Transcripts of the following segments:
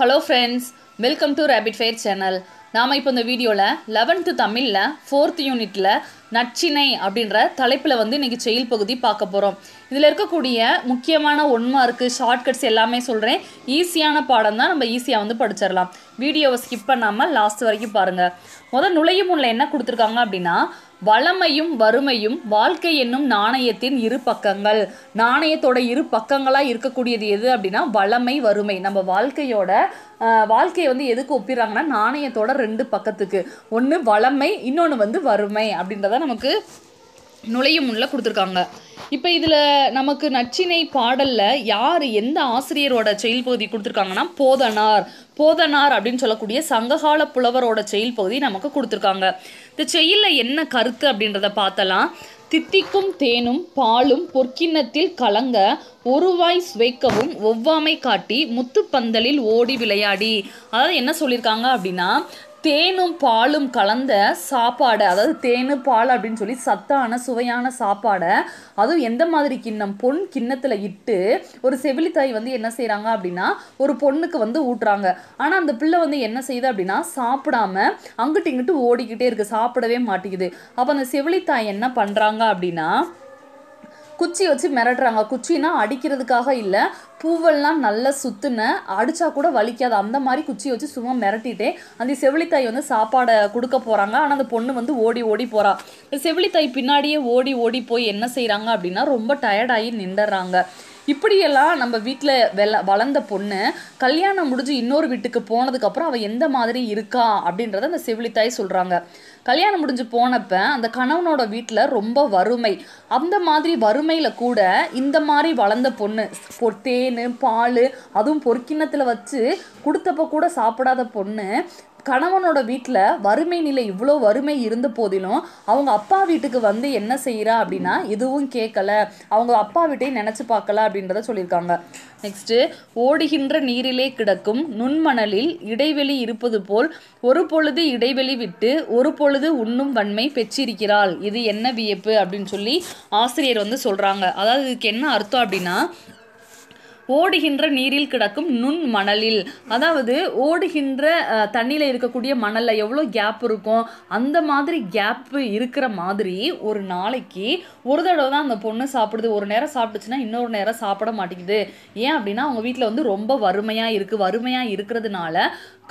hello friends welcome to rapid fire channel நாம் இப்போ இந்த வீடியோவில் லெவன்த்து தமிழில் ஃபோர்த் யூனிட்டில் நச்சினை அப்படின்ற தலைப்பில் வந்து இன்றைக்கி செயல் பகுதி பார்க்க போகிறோம் இதில் இருக்கக்கூடிய முக்கியமான ஒன்மா இருக்குது ஷார்ட்கட்ஸ் எல்லாமே சொல்கிறேன் ஈஸியான பாடம் தான் நம்ம ஈஸியாக வந்து படிச்சிடலாம் வீடியோவை ஸ்கிப் பண்ணாமல் லாஸ்ட் வரைக்கும் பாருங்கள் முதல் நுழையும் முன்னில் என்ன கொடுத்துருக்காங்க அப்படின்னா வளமையும் வறுமையும் வாழ்க்கை என்னும் நாணயத்தின் இரு பக்கங்கள் நாணயத்தோட இரு பக்கங்களாக இருக்கக்கூடியது எது அப்படின்னா வளமை வறுமை நம்ம வாழ்க்கையோட வாழ்க்கையை வந்து எதுக்கு ஒப்பிடுறாங்கன்னா நாணயத்தோட ரெண்டு பக்கத்துக்கு ஒன்று வளமை இன்னொன்று வந்து வறுமை அப்படின்றத தான் நமக்கு நுழையும் முன்னில் கொடுத்துருக்காங்க இப்போ இதில் நமக்கு நச்சினை பாடலில் யார் எந்த ஆசிரியரோட செயல் பகுதி கொடுத்துருக்காங்கன்னா போதனார் போதனார் அப்படின்னு சொல்லக்கூடிய சங்ககால புலவரோட செயல் பகுதி நமக்கு கொடுத்துருக்காங்க இந்த செயலில் என்ன கருத்து அப்படின்றத பார்த்தலாம் தித்திக்கும் தேனும் பாலும் பொற்கிண்ணத்தில் கலங்க ஒருவாய் சுவைக்கவும் ஒவ்வாமை காட்டி முத்துப்பந்தலில் ஓடி விளையாடி அதாவது என்ன சொல்லியிருக்காங்க அப்படின்னா தேனும் பாலும் கலந்த சாப்பாடு அதாவது தேனு பால் அப்படின்னு சொல்லி சத்தான சுவையான சாப்பாடை அதுவும் எந்த மாதிரி கிண்ணம் பொன் கிண்ணத்தில் இட்டு ஒரு செவிலித்தாய் வந்து என்ன செய்கிறாங்க அப்படின்னா ஒரு பொண்ணுக்கு வந்து ஊட்டுறாங்க ஆனால் அந்த பிள்ளை வந்து என்ன செய்யுது அப்படின்னா சாப்பிடாம அங்கிட்டு இங்கிட்டு ஓடிக்கிட்டே இருக்குது சாப்பிடவே மாட்டேங்குது அப்போ அந்த செவிலித்தாய் என்ன பண்ணுறாங்க அப்படின்னா குச்சி வச்சு மிரட்டுறாங்க குச்சினா அடிக்கிறதுக்காக இல்லை பூவெல்லாம் நல்லா சுத்துன அடித்தா கூட வலிக்காது அந்த மாதிரி குச்சி வச்சு சும்மா மிரட்டிட்டே அந்த செவிலித்தாய் வந்து சாப்பாடை கொடுக்க போகிறாங்க ஆனால் அந்த பொண்ணு வந்து ஓடி ஓடி போகிறா இந்த செவிலித்தாய் பின்னாடியே ஓடி ஓடி போய் என்ன செய்கிறாங்க அப்படின்னா ரொம்ப டயர்டாகி நின்றுறாங்க இப்படியெல்லாம் நம்ம வீட்டில் வெள வளர்ந்த பொண்ணு கல்யாணம் முடிஞ்சு இன்னொரு வீட்டுக்கு போனதுக்கப்புறம் அவள் எந்த மாதிரி இருக்கா அப்படின்றத அந்த செவிலித்தாய் சொல்கிறாங்க கல்யாணம் முடிஞ்சு போனப்ப அந்த கணவனோட வீட்டில் ரொம்ப வறுமை அந்த மாதிரி வறுமையில் கூட இந்த மாதிரி வளர்ந்த பொண்ணு தேன் பால் அதுவும் பொற்கிண்ணத்தில் வச்சு கொடுத்தப்ப கூட சாப்பிடாத பொண்ணு கணவனோட வீட்டில் வறுமை நிலை இவ்வளோ வறுமை இருந்த போதிலும் அவங்க அப்பா வீட்டுக்கு வந்து என்ன செய்கிறா அப்படின்னா எதுவும் கேட்கல அவங்க அப்பா வீட்டையும் நினச்சி பார்க்கல அப்படின்றத சொல்லியிருக்காங்க நெக்ஸ்ட்டு ஓடுகின்ற நீரிலே கிடக்கும் நுண்மணலில் இடைவெளி இருப்பது போல் ஒரு பொழுது இடைவெளி விட்டு ஒரு பொழுது உண்ணும் வன்மை பெற்றிருக்கிறாள் இது என்ன வியப்பு அப்படின்னு சொல்லி ஆசிரியர் வந்து சொல்கிறாங்க அதாவது இதுக்கு என்ன அர்த்தம் அப்படின்னா ஓடுகின்ற நீரில் கிடக்கும் நுண் மணலில் அதாவது ஓடுகின்ற தண்ணியில் இருக்கக்கூடிய மணலில் எவ்வளோ கேப் இருக்கும் அந்த மாதிரி கேப்பு இருக்கிற மாதிரி ஒரு நாளைக்கு ஒரு தடவை தான் அந்த பொண்ணு சாப்பிடுது ஒரு நேரம் சாப்பிட்டுச்சுன்னா இன்னொரு நேரம் சாப்பிட மாட்டேங்குது ஏன் அப்படின்னா அவங்க வீட்டில் வந்து ரொம்ப வறுமையாக இருக்குது வறுமையாக இருக்கிறதுனால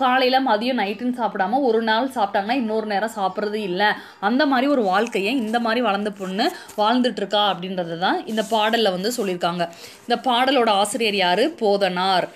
காலையில் மதியம் நைட்டுன்னு சாப்பிடாம ஒரு நாள் சாப்பிட்டாங்கன்னா இன்னொரு நேரம் சாப்பிட்றது இல்லை அந்த மாதிரி ஒரு வாழ்க்கையை இந்த மாதிரி வளர்ந்த பொண்ணு வாழ்ந்துட்டுருக்கா அப்படின்றது தான் இந்த பாடலில் வந்து சொல்லியிருக்காங்க இந்த பாடலோட ஆசிரியர் யார் போதனார்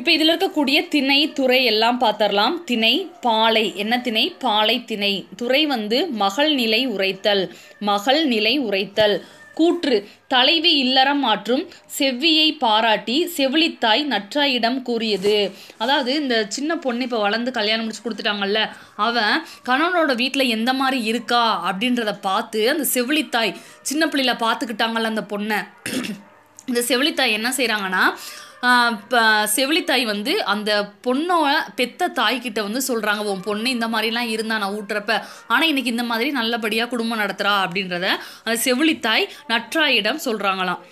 இப்போ இதில் இருக்கக்கூடிய திணை துறை எல்லாம் பார்த்தரலாம் திணை பாலை என்ன திணை பாலை திணை துறை வந்து மகள் நிலை உரைத்தல் மகள் நிலை உரைத்தல் கூற்று தலைவி இல்லறம் மாற்றும் செவ்வியை பாராட்டி செவிலித்தாய் நற்றாயிடம் கூறியது அதாவது இந்த சின்ன பொண்ணு இப்போ வளர்ந்து கல்யாணம் முடிச்சு கொடுத்துட்டாங்கல்ல அவன் கணவனோட வீட்டில் எந்த மாதிரி இருக்கா அப்படின்றத பார்த்து அந்த செவிலித்தாய் சின்ன பிள்ளையில பார்த்துக்கிட்டாங்கல்ல அந்த பொண்ணை இந்த செவிலித்தாய் என்ன செய்கிறாங்கன்னா செவிலித்தாய் வந்து அந்த பொண்ணோட பெத்த தாய்கிட்ட வந்து சொல்கிறாங்க உன் பொண்ணு இந்த மாதிரிலாம் இருந்தா நான் ஊட்டுறப்ப ஆனால் இன்னைக்கு இந்த மாதிரி நல்லபடியாக குடும்பம் நடத்துகிறா அப்படின்றத அந்த செவிலித்தாய் நற்றாயிடம் சொல்கிறாங்களாம்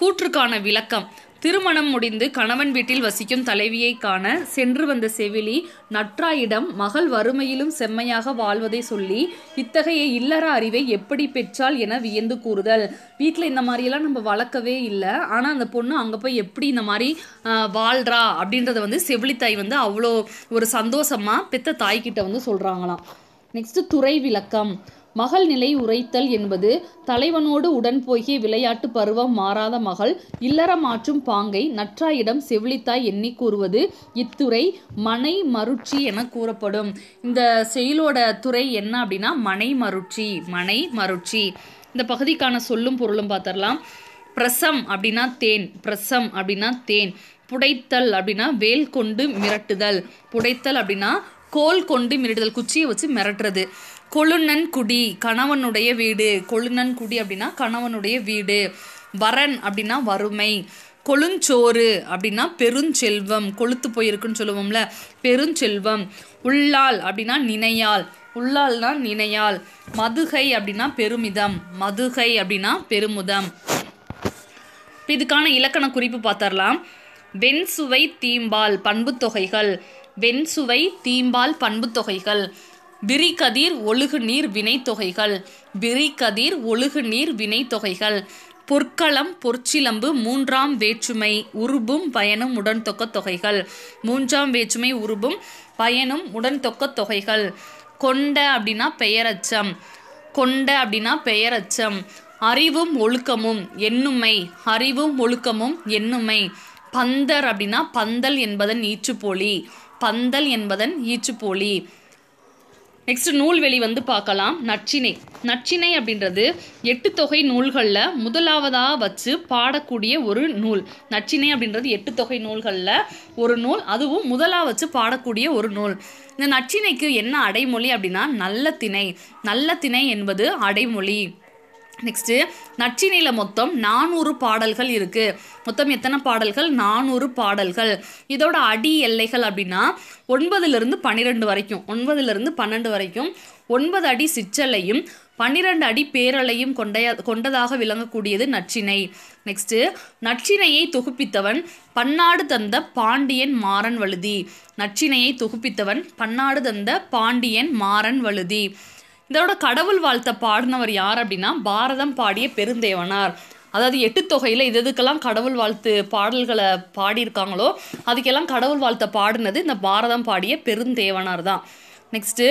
கூற்றுக்கான விளக்கம் திருமணம் முடிந்து கணவன் வீட்டில் வசிக்கும் தலைவியை காண சென்று வந்த செவிலி நற்றாயிடம் மகள் வறுமையிலும் செம்மையாக வாழ்வதை சொல்லி இத்தகைய இல்லற அறிவை எப்படி பெற்றால் என வியந்து கூறுதல் வீட்டில் இந்த மாதிரியெல்லாம் நம்ம வளர்க்கவே இல்லை ஆனால் அந்த பொண்ணு அங்கே போய் எப்படி இந்த மாதிரி வாழ்றா அப்படின்றத வந்து செவிலித்தாய் வந்து அவ்வளோ ஒரு சந்தோஷமாக பெத்த தாய்கிட்ட வந்து சொல்கிறாங்களாம் நெக்ஸ்ட்டு துறை விளக்கம் மகள் நிலை உரைத்தல் என்பது தலைவனோடு உடன் போகிய விளையாட்டு பருவம் மாறாத மகள் இல்லறமாற்றும் பாங்கை நற்றாயிடம் செவிலித்தாய் எண்ணி கூறுவது இத்துறை மனை மருட்சி என கூறப்படும் இந்த செயலோட துறை என்ன அப்படின்னா மனை மருட்சி மனை மருட்சி இந்த பகுதிக்கான சொல்லும் பொருளும் பார்த்துடலாம் பிரசம் அப்படின்னா தேன் பிரசம் அப்படின்னா தேன் புடைத்தல் அப்படின்னா வேல் கொண்டு மிரட்டுதல் புடைத்தல் அப்படின்னா கோல் கொண்டு மிரட்டுதல் குச்சியை வச்சு மிரட்டுறது கொழுநன்குடி கணவனுடைய வீடு கொழுநன்குடி அப்படின்னா கணவனுடைய வீடு வரன் அப்படின்னா வறுமை கொழுஞ்சோறு அப்படின்னா பெருஞ்செல்வம் கொளுத்து போயிருக்குன்னு சொல்லுவோம்ல பெருஞ்செல்வம் உள்ளால் அப்படின்னா நினையால் உள்ளால்னா நினையால் மதுகை அப்படின்னா பெருமிதம் மதுகை அப்படின்னா பெருமுதம் இதுக்கான இலக்கண குறிப்பு பார்த்தரலாம் வெண்சுவை தீம்பால் பண்புத்தொகைகள் வெண்சுவை தீம்பால் பண்புத்தொகைகள் விரிகதிர் ஒழுகு நீர் வினைத்தொகைகள் விரிகதிர் ஒழுகு நீர் வினைத்தொகைகள் பொற்களம் பொற்சிலம்பு மூன்றாம் வேற்றுமை உருபும் பயனும் உடன் தொகைகள் மூன்றாம் வேற்றுமை உருபும் பயனும் உடன் தொகைகள் கொண்ட அப்படின்னா பெயரச்சம் கொண்ட அப்படின்னா பெயரச்சம் அறிவும் ஒழுக்கமும் எண்ணுமை அறிவும் ஒழுக்கமும் எண்ணுமை பந்தர் அப்படின்னா பந்தல் என்பதன் ஈச்சுப்போலி பந்தல் என்பதன் ஈச்சுப்போலி நெக்ஸ்ட் நூல்வெளி வந்து பார்க்கலாம் நச்சினை நச்சினை அப்படின்றது எட்டு தொகை நூல்களில் முதலாவதாக வச்சு பாடக்கூடிய ஒரு நூல் நச்சினை அப்படின்றது எட்டு தொகை நூல்களில் ஒரு நூல் அதுவும் முதலாக வச்சு பாடக்கூடிய ஒரு நூல் இந்த நச்சினைக்கு என்ன அடைமொழி அப்படின்னா நல்ல திணை நல்ல திணை என்பது அடைமொழி நெக்ஸ்ட்டு நச்சினியில் மொத்தம் நானூறு பாடல்கள் இருக்குது மொத்தம் எத்தனை பாடல்கள் நானூறு பாடல்கள் இதோட அடி எல்லைகள் அப்படின்னா ஒன்பதுலேருந்து பன்னிரெண்டு வரைக்கும் ஒன்பதுலேருந்து பன்னெண்டு வரைக்கும் ஒன்பது அடி சிற்றலையும் பன்னிரெண்டு அடி பேரலையும் கொண்ட கொண்டதாக விளங்கக்கூடியது நச்சினை நெக்ஸ்ட்டு நச்சினையை தொகுப்பித்தவன் பன்னாடு தந்த பாண்டியன் மாறன் வழுதி நச்சினையை தொகுப்பித்தவன் பன்னாடு தந்த பாண்டியன் மாறன் வழுதி இதோட கடவுள் வாழ்த்த பாடினவர் யார் அப்படின்னா பாரதம் பாடிய பெருந்தேவனார் அதாவது எட்டு தொகையில் இது எதுக்கெல்லாம் கடவுள் வாழ்த்து பாடல்களை பாடியிருக்காங்களோ அதுக்கெல்லாம் கடவுள் வாழ்த்த பாடினது இந்த பாரதம் பாடிய பெருந்தேவனார் தான் நெக்ஸ்ட்டு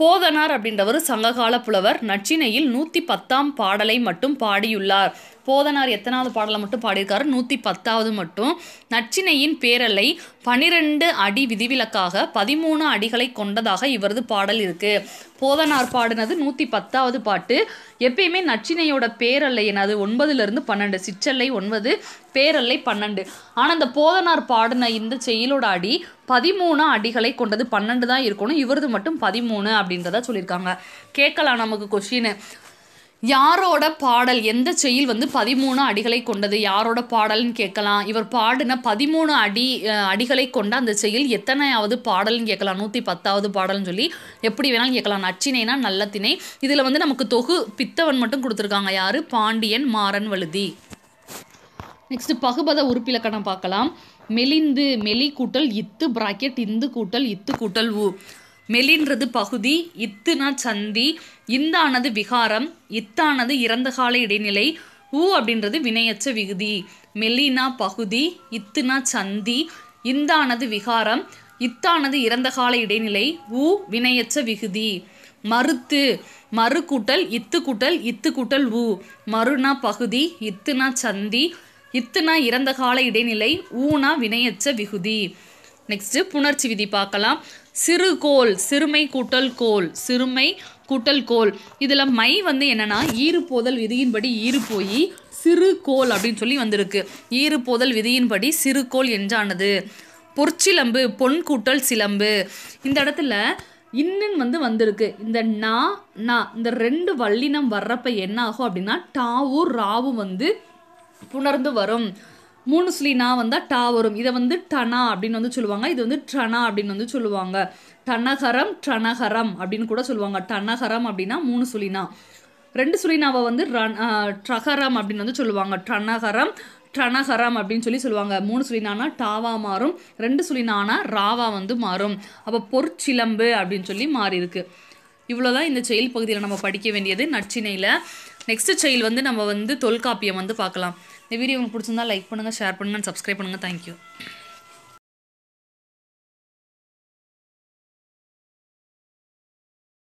போதனார் அப்படின்றவர் சங்ககால புலவர் நச்சினையில் நூற்றி பத்தாம் பாடலை மட்டும் பாடியுள்ளார் போதனார் எத்தனாவது பாடலை மட்டும் பாடியிருக்காரு நூற்றி பத்தாவது மட்டும் நச்சினையின் பேரலை பனிரெண்டு அடி விதிவிலக்காக பதிமூணு அடிகளை கொண்டதாக இவரது பாடல் இருக்குது போதனார் பாடினது நூற்றி பத்தாவது பாட்டு எப்பயுமே நச்சினையோட பேரல்லை என்னது ஒன்பதுலேருந்து பன்னெண்டு சிற்றல்லை ஒன்பது பேரல்லை பன்னெண்டு ஆனால் இந்த போதனார் பாடின இந்த செயலோட அடி பதிமூணு அடிகளை கொண்டது பன்னெண்டு தான் இருக்கணும் இவரது மட்டும் பதிமூணு அப்படின்றத சொல்லியிருக்காங்க கேட்கலாம் நமக்கு கொஷின் யாரோட பாடல் எந்த செயல் வந்து பதிமூணு அடிகளை கொண்டது யாரோட பாடல்னு கேட்கலாம் இவர் பாடின பதிமூணு அடி அடிகளை கொண்ட அந்த செயல் எத்தனையாவது பாடல்னு கேட்கலாம் நூற்றி பத்தாவது பாடல்னு சொல்லி எப்படி வேணாலும் கேட்கலாம் நச்சினைனா நல்ல திணை இதில் வந்து நமக்கு தொகு பித்தவன் மட்டும் கொடுத்துருக்காங்க யார் பாண்டியன் மாறன் வழுதி நெக்ஸ்ட் பகுபத உறுப்பிலக்கணம் பார்க்கலாம் மெலிந்து மெலி கூட்டல் இத்து பிராக்கெட் இந்து கூட்டல் இத்து கூட்டல் ஊ மெலின்றது பகுதி இத்துனா சந்தி இந்தானது விகாரம் இத்தானது இறந்த கால இடைநிலை ஊ அப்படின்றது வினையச்ச விகுதி மெலினா பகுதி இத்துனா சந்தி இந்தானது விகாரம் இத்தானது இறந்த கால இடைநிலை ஊ வினையச்ச விகுதி மறுத்து மறு கூட்டல் இத்து கூட்டல் இத்து கூட்டல் ஊ மறுனா பகுதி இத்துனா சந்தி இத்துனா இறந்த கால இடைநிலை ஊனா வினையச்ச விகுதி நெக்ஸ்ட் புணர்ச்சி விதி பார்க்கலாம் கோல் சிறுமை கூட்டல் கோல் சிறுமை கூட்டல் கோல் இதில் மை வந்து என்னென்னா ஈறுபோதல் விதியின்படி ஈறு போய் கோல் அப்படின்னு சொல்லி வந்திருக்கு ஈறுபோதல் விதியின்படி கோல் என்றானது பொற்சிலம்பு பொன் கூட்டல் சிலம்பு இந்த இடத்துல இன்னும் வந்து வந்திருக்கு இந்த நா நா இந்த ரெண்டு வல்லினம் வர்றப்ப என்ன ஆகும் அப்படின்னா டாவும் ராவும் வந்து புணர்ந்து வரும் மூணு சுலினா வந்தால் டா வரும் இதை வந்து டனா அப்படின்னு வந்து சொல்லுவாங்க இது வந்து ட்ரனா அப்படின்னு வந்து சொல்லுவாங்க டனகரம் டனகரம் அப்படின்னு கூட சொல்லுவாங்க டனகரம் அப்படின்னா மூணு சுலினா ரெண்டு சுலினாவை வந்து ரன் ட்ரகரம் அப்படின்னு வந்து சொல்லுவாங்க டனகரம் டனகரம் அப்படின்னு சொல்லி சொல்லுவாங்க மூணு சுலினானா டாவா மாறும் ரெண்டு சுலினானா ராவா வந்து மாறும் அப்போ பொற்சிலம்பு அப்படின்னு சொல்லி மாறி இருக்கு இவ்வளோதான் இந்த செயல் பகுதியில் நம்ம படிக்க வேண்டியது நச்சினையில் நெக்ஸ்ட் செயல் வந்து நம்ம வந்து தொல்காப்பியம் வந்து பார்க்கலாம் இந்த வீடியோ உங்களுக்கு பிடிச்சிருந்தா லைக் பண்ணுங்கள் ஷேர் பண்ணுங்கள் சப்ஸ்கிரைப் பண்ணுங்கள் தேங்க்யூ